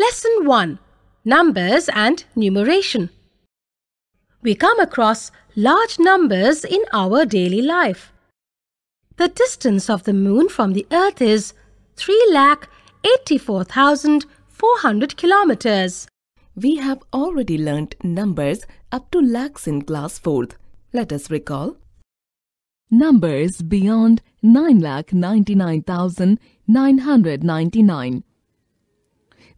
Lesson 1 Numbers and Numeration We come across large numbers in our daily life. The distance of the moon from the earth is 3,84,400 kilometers. We have already learnt numbers up to lakhs in class 4th. Let us recall. Numbers beyond 9,99,999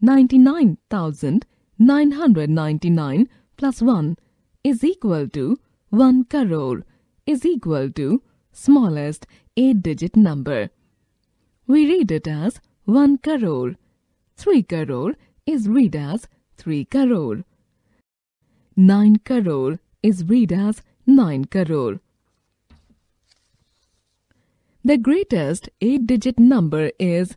99,999 plus 1 is equal to 1 crore is equal to smallest 8-digit number. We read it as 1 crore. 3 crore is read as 3 crore. 9 crore is read as 9 crore. The greatest 8-digit number is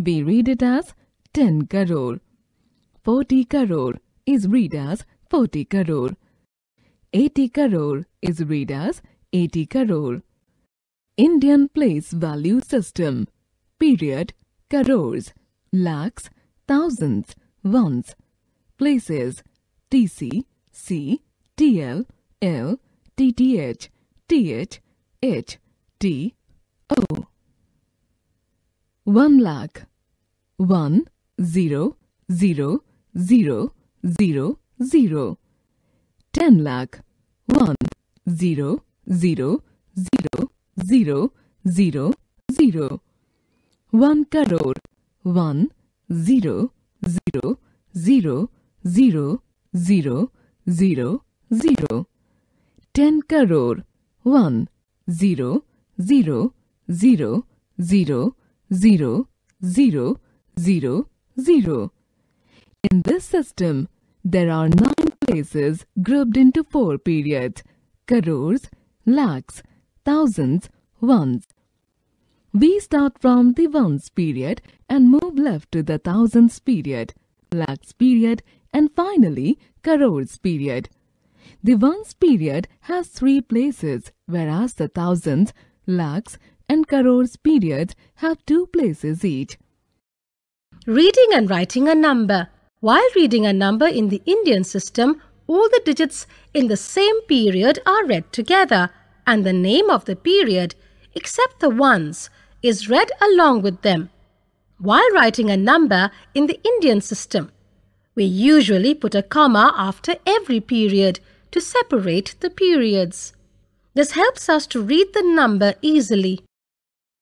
We read it as 10 crore. 40 crore is read as 40 crore. 80 crore is read as 80 crore. Indian place value system. Period. Crores. Lakhs. Thousands. Ones. Places. TC. C. TL. L. TTH. TH. H. T. O one lakh one zero zero zero zero zero ten lakh one zero zero zero zero zero zero one crore one zero zero zero zero zero zero zero ten crore one zero zero zero zero 0, 0, 0, 0. In this system, there are 9 places grouped into 4 periods, crores, lakhs, thousands, ones. We start from the ones period and move left to the thousands period, lakhs period and finally crores period. The ones period has three places whereas the thousands, lakhs and Karor's period have two places each. Reading and writing a number. While reading a number in the Indian system, all the digits in the same period are read together and the name of the period, except the ones, is read along with them. While writing a number in the Indian system, we usually put a comma after every period to separate the periods. This helps us to read the number easily.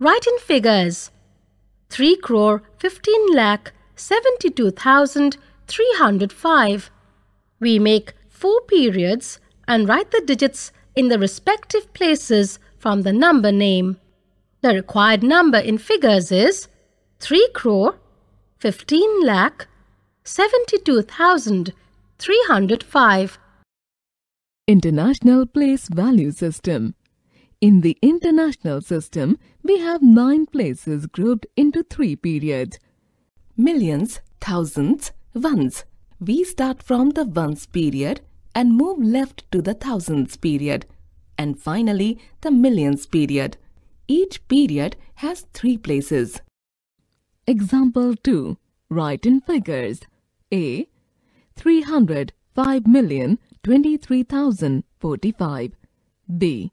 Write in figures 3 crore 15 lakh 72,305. We make four periods and write the digits in the respective places from the number name. The required number in figures is 3 crore 15 lakh 72,305. International Place Value System in the international system, we have nine places grouped into three periods. Millions, thousands, ones. We start from the ones period and move left to the thousands period. And finally, the millions period. Each period has three places. Example 2. Write in figures. A. 305,023,045. B.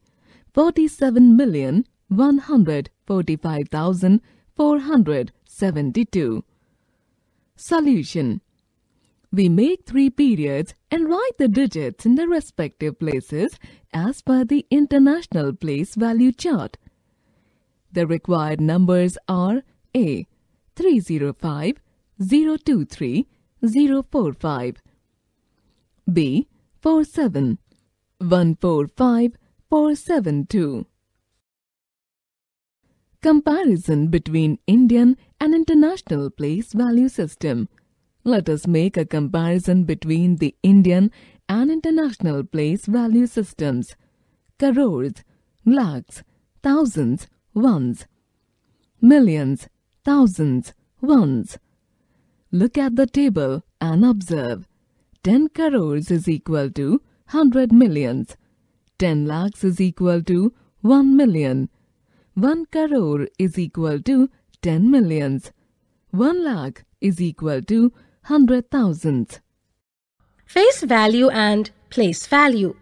47,145,472. Solution We make three periods and write the digits in their respective places as per the International Place Value Chart. The required numbers are A 305 023 045 B 47 145 472. Comparison between Indian and international place value system. Let us make a comparison between the Indian and international place value systems. Crores, lakhs, thousands, ones. Millions, thousands, ones. Look at the table and observe. 10 crores is equal to 100 millions. 10 lakhs is equal to 1 million. 1 crore is equal to 10 millions. 1 lakh is equal to 100,000. Face value and place value.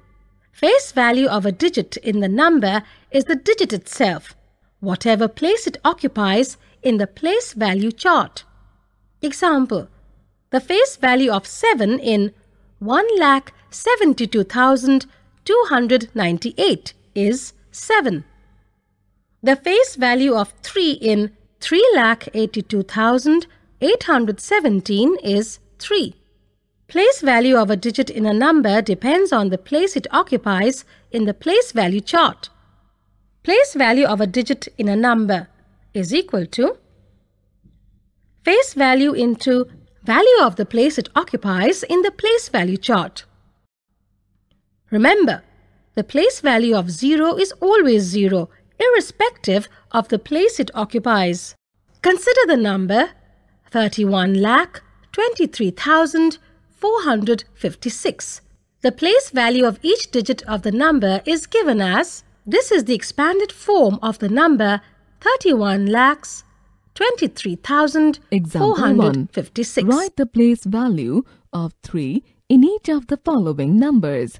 Face value of a digit in the number is the digit itself, whatever place it occupies in the place value chart. Example, the face value of 7 in 1,72,000 298 is 7. The face value of 3 in 3,82,817 is 3. Place value of a digit in a number depends on the place it occupies in the place value chart. Place value of a digit in a number is equal to face value into value of the place it occupies in the place value chart. Remember, the place value of 0 is always 0, irrespective of the place it occupies. Consider the number 31 lakh 23,456. The place value of each digit of the number is given as this is the expanded form of the number 31 lakhs 23,456. Write the place value of 3 in each of the following numbers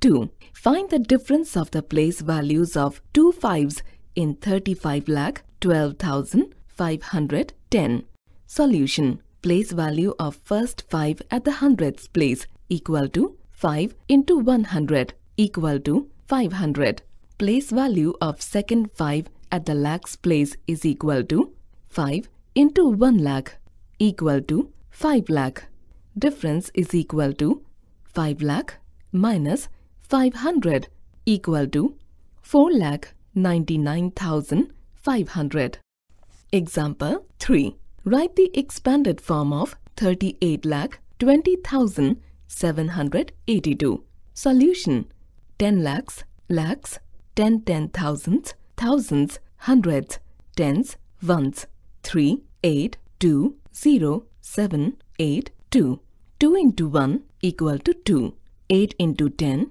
2. Find the difference of the place values of two fives in 35 lakh 12,510. Solution. Place value of first 5 at the hundredths place equal to 5 into 100 equal to 500. Place value of second 5 at the lakhs place is equal to 5 into 1 lakh equal to 5 lakh. Difference is equal to 5 lakh minus 500 equal to four ninety nine thousand five hundred. Example 3. Write the expanded form of thirty eight twenty thousand seven hundred eighty two. Solution 10 lakhs, lakhs, 10 ten thousands, thousands, hundreds, tens, ones, 3, 8, 2, 0, 7, 8, 2. 2 into 1 equal to 2. 8 into 10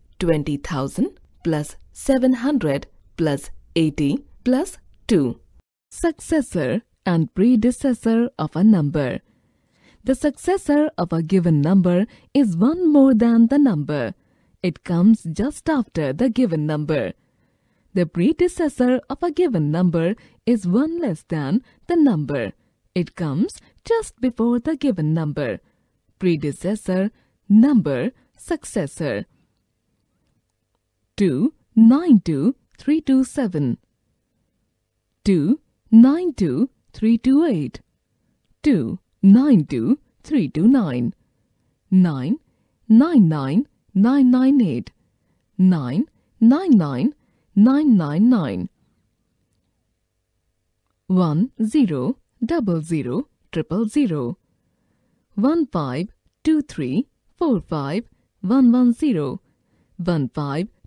20,000 plus 700 plus 80 plus 2. Successor and predecessor of a number. The successor of a given number is one more than the number. It comes just after the given number. The predecessor of a given number is one less than the number. It comes just before the given number. Predecessor, number, successor two nine two three two seven two nine two three two eight two nine two three two nine nine nine nine nine nine eight nine nine nine nine nine nine one zero double zero triple zero one five two three four five one one zero one five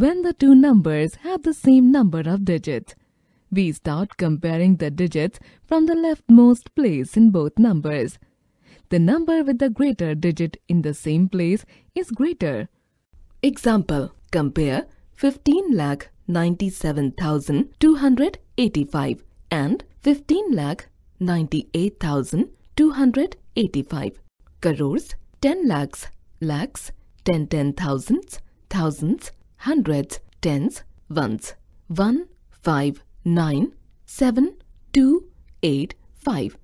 when the two numbers have the same number of digits. We start comparing the digits from the leftmost place in both numbers. The number with the greater digit in the same place is greater. Example, compare 15 lakh 97,285 and 15 lakh 98,285. Crores 10 lakhs, lakhs 10 ten thousands, thousands hundreds, tens, ones. 1, 5, 9, 7, 2, 8, 5.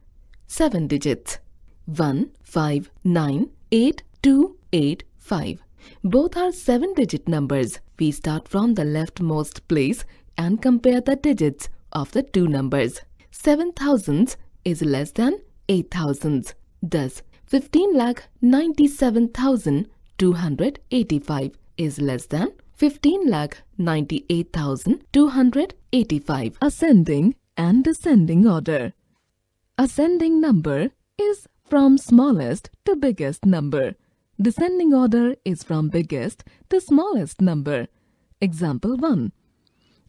7 digits. 1, 5, 9, 8, 2, 8, 5. Both are 7-digit numbers. We start from the leftmost place and compare the digits of the two numbers. 7 thousands is less than 8 thousands. Thus, 15 lakh 97,285 is less than 15 lakh 98,285 ascending and descending order. Ascending number is from smallest to biggest number. Descending order is from biggest to smallest number. Example 1.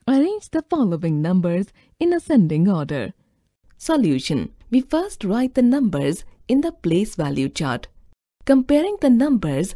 Arrange the following numbers in ascending order. Solution. We first write the numbers in the place value chart. Comparing the numbers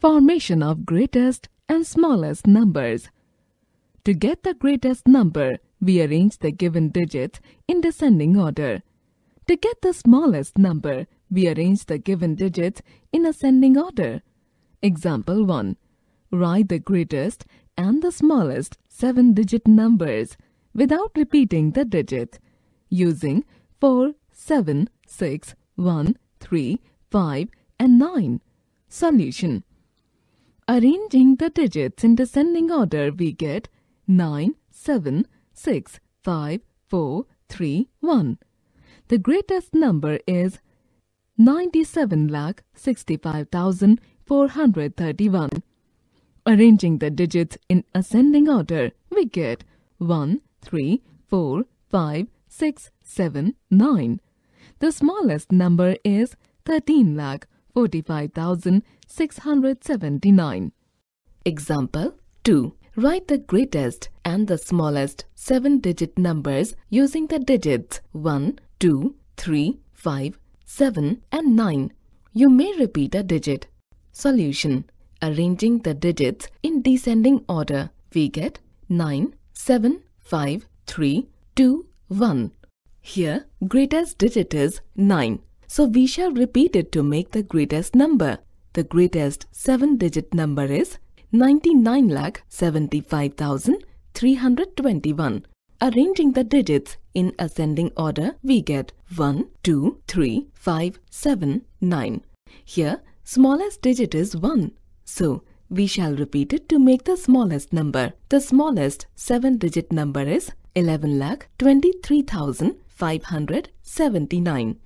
Formation of greatest and smallest numbers. To get the greatest number, we arrange the given digits in descending order. To get the smallest number, we arrange the given digits in ascending order. Example 1. Write the greatest and the smallest seven-digit numbers without repeating the digit using 4, 7, 6, 1, 3, 5 and 9. Solution Arranging the digits in descending order, we get 9, 7, 6, 5, 4, 3, 1. The greatest number is 97,65,431. Arranging the digits in ascending order, we get 1, 3, 4, 5, 6, 7, 9. The smallest number is 13 lakh 45,679. Example 2. Write the greatest and the smallest 7-digit numbers using the digits 1, 2, 3, 5, 7 and 9. You may repeat a digit. Solution. Arranging the digits in descending order, we get 9, 7, 5, 3, 2, 1. Here, greatest digit is 9. So we shall repeat it to make the greatest number. The greatest 7-digit number is 99,75,321. Arranging the digits in ascending order, we get 1, 2, 3, 5, 7, 9. Here, smallest digit is 1. So, we shall repeat it to make the smallest number. The smallest 7-digit number is 11,23,579.